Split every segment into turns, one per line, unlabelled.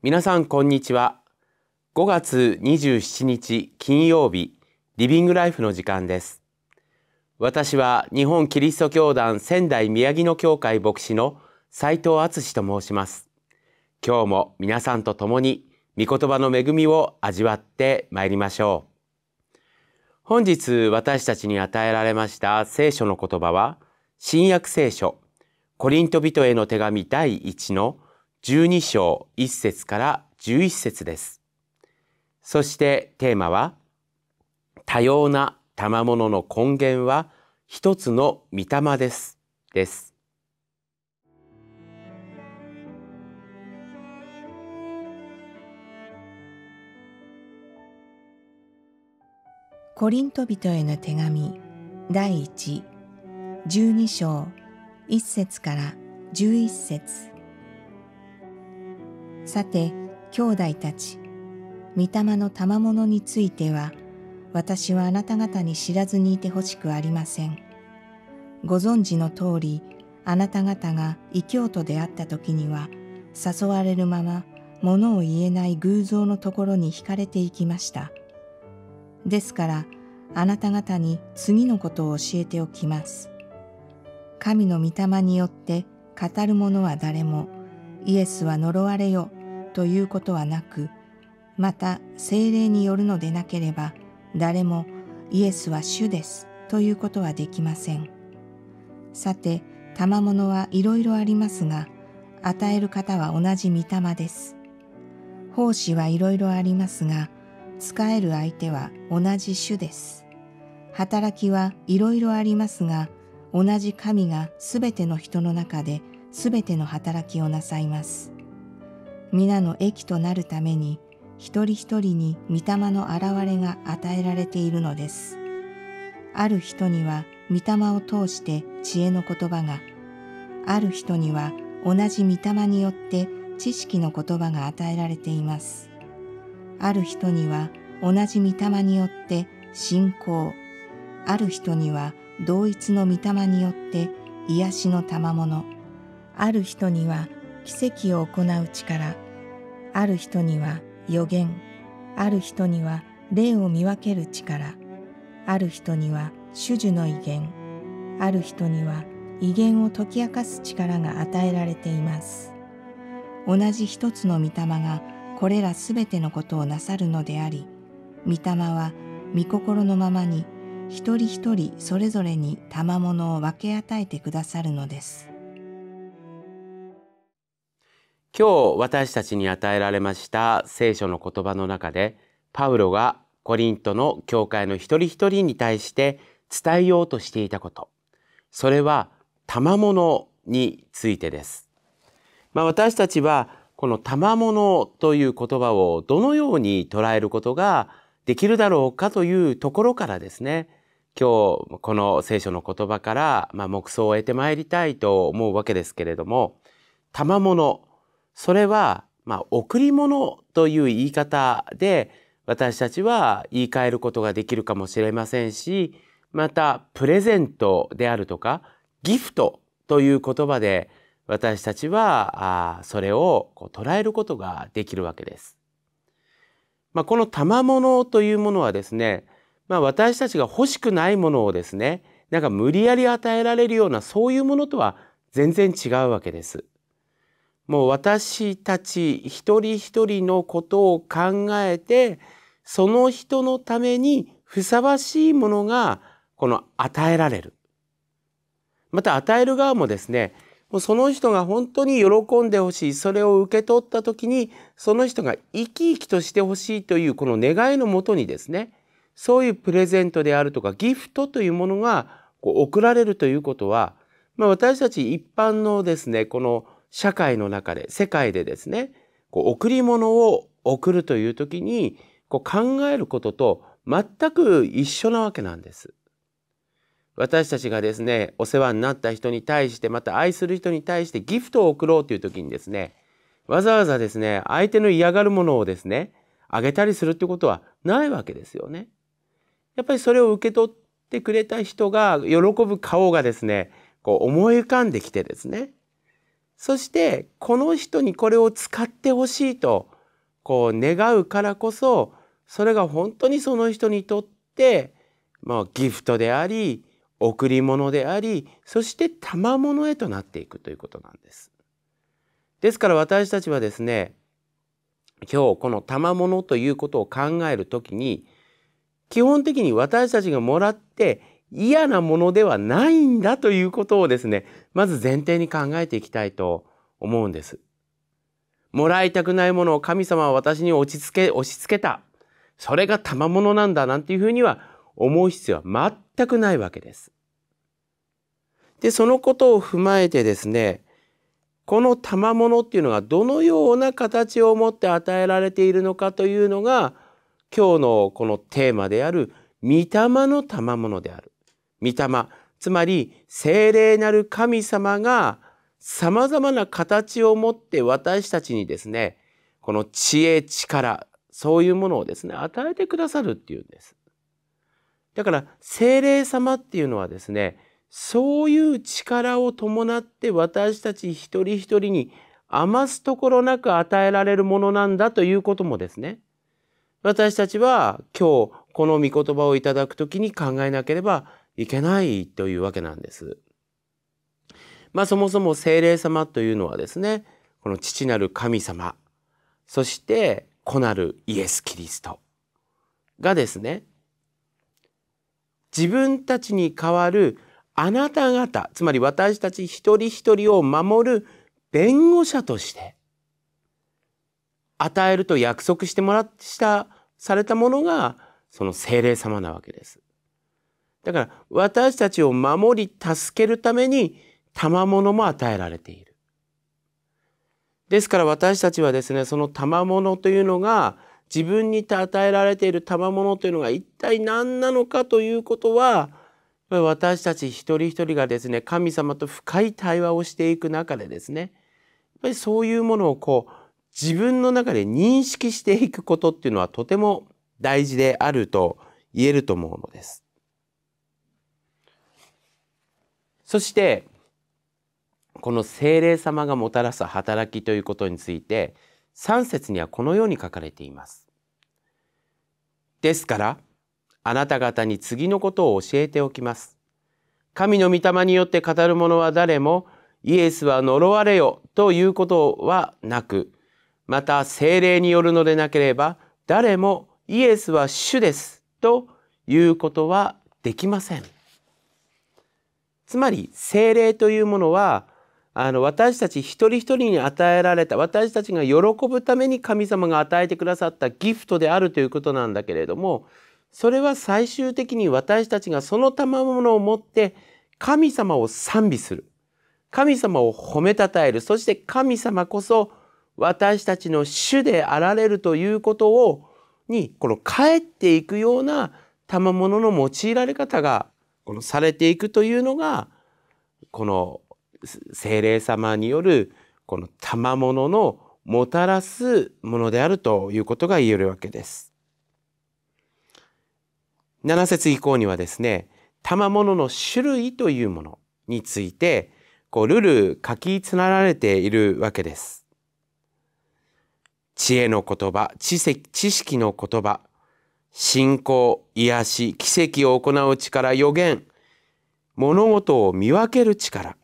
皆さんこんにちは5月27日金曜日リビングライフの時間です私は日本キリスト教団仙台宮城野教会牧師の斉藤敦と申します今日も皆さんと共に御言葉の恵みを味わってまいりましょう本日私たちに与えられました聖書の言葉は新約聖書コリント人への手紙第1の「12章1節から11節です。そしてテーマは多様な賜物の根源は一つの御霊です。です。
コリント人への手紙第112章1節から11節さて兄弟たち御霊の賜物については私はあなた方に知らずにいてほしくありませんご存知の通りあなた方が異教徒であった時には誘われるまま物を言えない偶像のところに惹かれていきましたですからあなた方に次のことを教えておきます神の御霊によって語る者は誰もイエスは呪われよということはなくまた精霊によるのでなければ誰もイエスは主ですということはできませんさて賜物はいろいろありますが与える方は同じ御霊です奉仕はいろいろありますが使える相手は同じ主です働きはいろいろありますが同じ神がすべての人の中ですべての働きをなさいます。皆の益となるために一人一人に御霊の現れが与えられているのです。ある人には御霊を通して知恵の言葉が、ある人には同じ御霊によって知識の言葉が与えられています。ある人には同じ御霊によって信仰、ある人には同一の御霊によって癒しの賜物、ある人には奇跡を行う力ある人には予言ある人には霊を見分ける力ある人には主樹の威厳ある人には威厳を解き明かす力が与えられています同じ一つの御霊がこれらすべてのことをなさるのであり御霊は御心のままに一人一人それぞれに賜物を分け与えてくださるのです。
今日私たちに与えられました聖書の言葉の中でパウロがコリントの教会の一人一人に対して伝えようとしていたことそれは賜物についてです、まあ、私たちはこの賜物という言葉をどのように捉えることができるだろうかというところからですね今日この聖書の言葉から、まあ、目想を得てまいりたいと思うわけですけれども賜物それは、まあ、贈り物という言い方で私たちは言い換えることができるかもしれませんし、また、プレゼントであるとか、ギフトという言葉で私たちは、あそれをこう捉えることができるわけです。まあ、この賜物というものはですね、まあ、私たちが欲しくないものをですね、なんか無理やり与えられるようなそういうものとは全然違うわけです。もう私たち一人一人のことを考えてその人のためにふさわしいものがこの与えられるまた与える側もですねもうその人が本当に喜んでほしいそれを受け取った時にその人が生き生きとしてほしいというこの願いのもとにですねそういうプレゼントであるとかギフトというものがこう送られるということは、まあ、私たち一般のですねこの社会の中で、世界でですね、こう贈り物を贈るという時に、こう考えることと全く一緒なわけなんです。私たちがですね、お世話になった人に対して、また愛する人に対してギフトを贈ろうという時にですね、わざわざですね、相手の嫌がるものをですね、あげたりするってことはないわけですよね。やっぱりそれを受け取ってくれた人が喜ぶ顔がですね、こう思い浮かんできてですね、そしてこの人にこれを使ってほしいとこう願うからこそそれが本当にその人にとって、まあ、ギフトであり贈り物でありそして賜物へとなっていくということなんです。ですから私たちはですね今日この賜物ということを考えるときに基本的に私たちがもらって嫌なものではないんだということをですね、まず前提に考えていきたいと思うんです。もらいたくないものを神様は私に落ち着け、押し付けた。それが賜物なんだなんていうふうには思う必要は全くないわけです。で、そのことを踏まえてですね、この賜物っていうのがどのような形を持って与えられているのかというのが今日のこのテーマである御霊の賜物である。御霊つまり聖霊なる神様が様々な形を持って私たちにですねこの知恵力そういうものをですね与えてくださるっていうんです。だから聖霊様っていうのはですねそういう力を伴って私たち一人一人に余すところなく与えられるものなんだということもですね私たちは今日この御言葉をいただく時に考えなければいけないというわけなんです。まあそもそも精霊様というのはですね、この父なる神様、そして子なるイエス・キリストがですね、自分たちに代わるあなた方、つまり私たち一人一人を守る弁護者として、与えると約束してもらした、されたものが、その精霊様なわけです。だから私たちを守り助けるために賜物も与えられている。ですから私たちはですねその賜物というのが自分に与えられている賜物というのが一体何なのかということは私たち一人一人がですね神様と深い対話をしていく中でですねやっぱりそういうものをこう自分の中で認識していくことっていうのはとても大事であると言えると思うのです。そしてこの精霊様がもたらす働きということについて3節にはこのように書かれています。ですからあなた方に次のことを教えておきます。神の御霊によって語る者は誰もイエスは呪われよということはなくまた精霊によるのでなければ誰もイエスは主ですということはできません。つまり精霊というものはあの私たち一人一人に与えられた私たちが喜ぶために神様が与えてくださったギフトであるということなんだけれどもそれは最終的に私たちがその賜物を持って神様を賛美する神様を褒めたたえるそして神様こそ私たちの主であられるということをにこの帰っていくような賜物の用いられ方がこのされていくというのがこの精霊様によるこの賜物のもたらすものであるということが言えるわけです。7節以降にはですね賜物の種類というものについてこうルル書きつなられているわけです。知恵の言葉知識の言葉信仰、癒し、奇跡を行う力、予言、物事を見分ける力、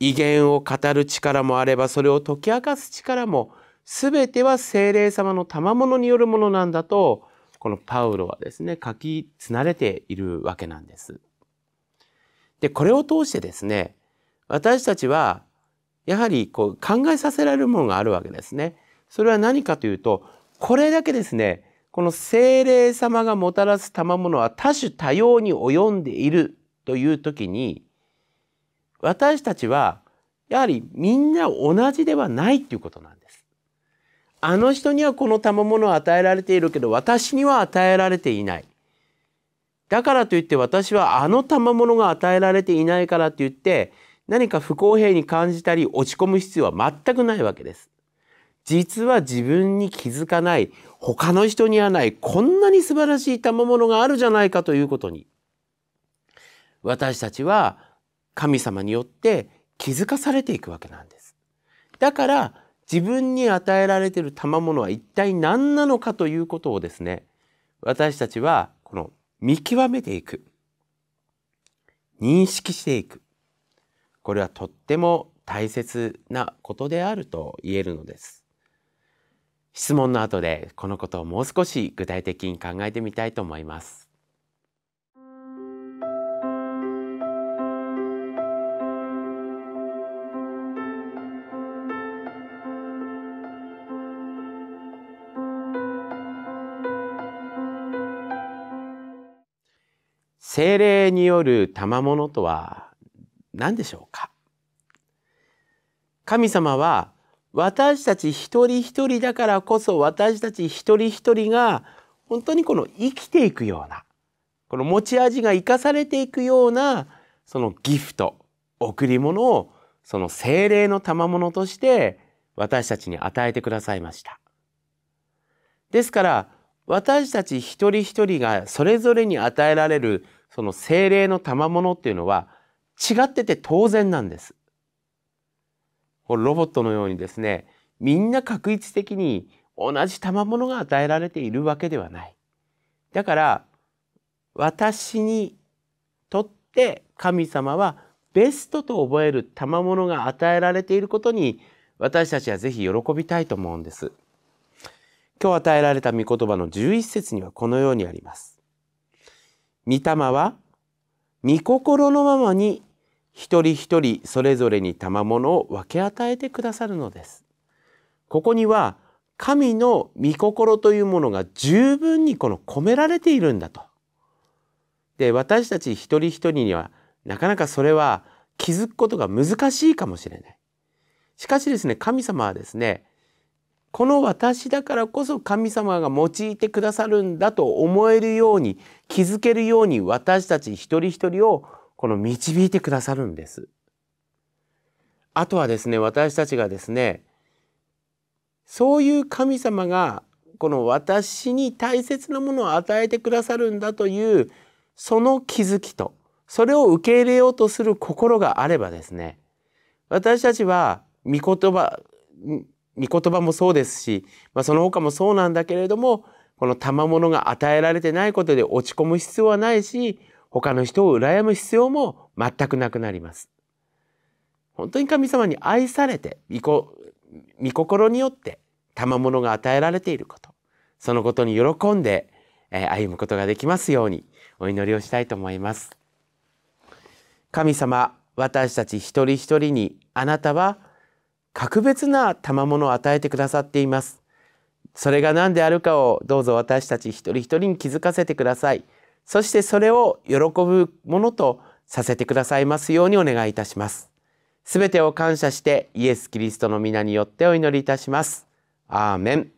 威厳を語る力もあれば、それを解き明かす力も、すべては精霊様の賜物によるものなんだと、このパウロはですね、書きつなれているわけなんです。で、これを通してですね、私たちは、やはりこう考えさせられるものがあるわけですね。それは何かというと、これだけですね、この精霊様がもたらす賜物は多種多様に及んでいるという時に私たちはやはりみんな同じではないっていうことなんです。あの人にはこの賜物を与えられているけど私には与えられていない。だからといって私はあの賜物が与えられていないからといって何か不公平に感じたり落ち込む必要は全くないわけです。実は自分に気づかない、他の人にはない、こんなに素晴らしい賜物があるじゃないかということに、私たちは神様によって気づかされていくわけなんです。だから、自分に与えられている賜物は一体何なのかということをですね、私たちはこの見極めていく。認識していく。これはとっても大切なことであると言えるのです。質問の後でこのことをもう少し具体的に考えてみたいと思います。精霊による賜物とは何でしょうか神様は私たち一人一人だからこそ私たち一人一人が本当にこの生きていくようなこの持ち味が生かされていくようなそのギフト贈り物をその精霊の賜物として私たちに与えてくださいました。ですから私たち一人一人がそれぞれに与えられるその精霊の賜物っていうのは違ってて当然なんです。ロボットのようにですね、みんな確一的に同じ賜物が与えられているわけではない。だから、私にとって神様はベストと覚える賜物が与えられていることに私たちはぜひ喜びたいと思うんです。今日与えられた御言葉の11節にはこのようにあります。御霊は御心のままに一人一人それぞれに賜物を分け与えてくださるのです。ここには神の御心というものが十分にこの込められているんだと。で私たち一人一人にはなかなかそれは気づくことが難しいかもしれない。しかしですね神様はですねこの私だからこそ神様が用いてくださるんだと思えるように気づけるように私たち一人一人をこの導いてくださるんです。あとはですね、私たちがですね、そういう神様がこの私に大切なものを与えてくださるんだというその気づきと、それを受け入れようとする心があればですね、私たちは御言葉、御言葉もそうですし、まあ、その他もそうなんだけれども、この賜物が与えられてないことで落ち込む必要はないし、他の人を羨む必要も全くなくなります。本当に神様に愛されて御心によって賜物が与えられていることそのことに喜んでえ歩むことができますようにお祈りをしたいと思います。神様私たち一人一人にあなたは格別な賜物を与えてくださっています。それが何であるかをどうぞ私たち一人一人に気づかせてください。そしてそれを喜ぶものとさせてくださいますようにお願いいたします。すべてを感謝してイエス・キリストの皆によってお祈りいたします。アーメン。